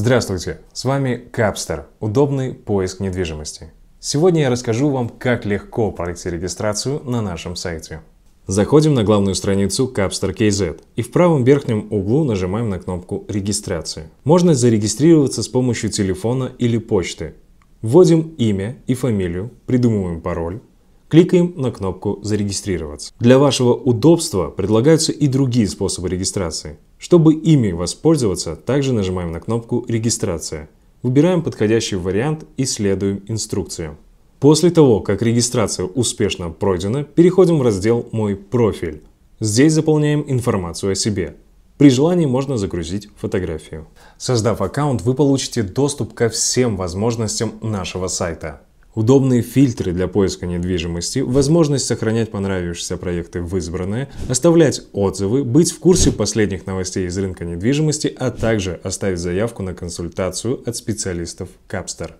Здравствуйте, с вами Капстер, удобный поиск недвижимости. Сегодня я расскажу вам, как легко пройти регистрацию на нашем сайте. Заходим на главную страницу Capster.kz и в правом верхнем углу нажимаем на кнопку «Регистрация». Можно зарегистрироваться с помощью телефона или почты. Вводим имя и фамилию, придумываем пароль, кликаем на кнопку «Зарегистрироваться». Для вашего удобства предлагаются и другие способы регистрации. Чтобы ими воспользоваться, также нажимаем на кнопку «Регистрация». Выбираем подходящий вариант и следуем инструкциям. После того, как регистрация успешно пройдена, переходим в раздел «Мой профиль». Здесь заполняем информацию о себе. При желании можно загрузить фотографию. Создав аккаунт, вы получите доступ ко всем возможностям нашего сайта удобные фильтры для поиска недвижимости, возможность сохранять понравившиеся проекты в избранное, оставлять отзывы, быть в курсе последних новостей из рынка недвижимости, а также оставить заявку на консультацию от специалистов Капстер.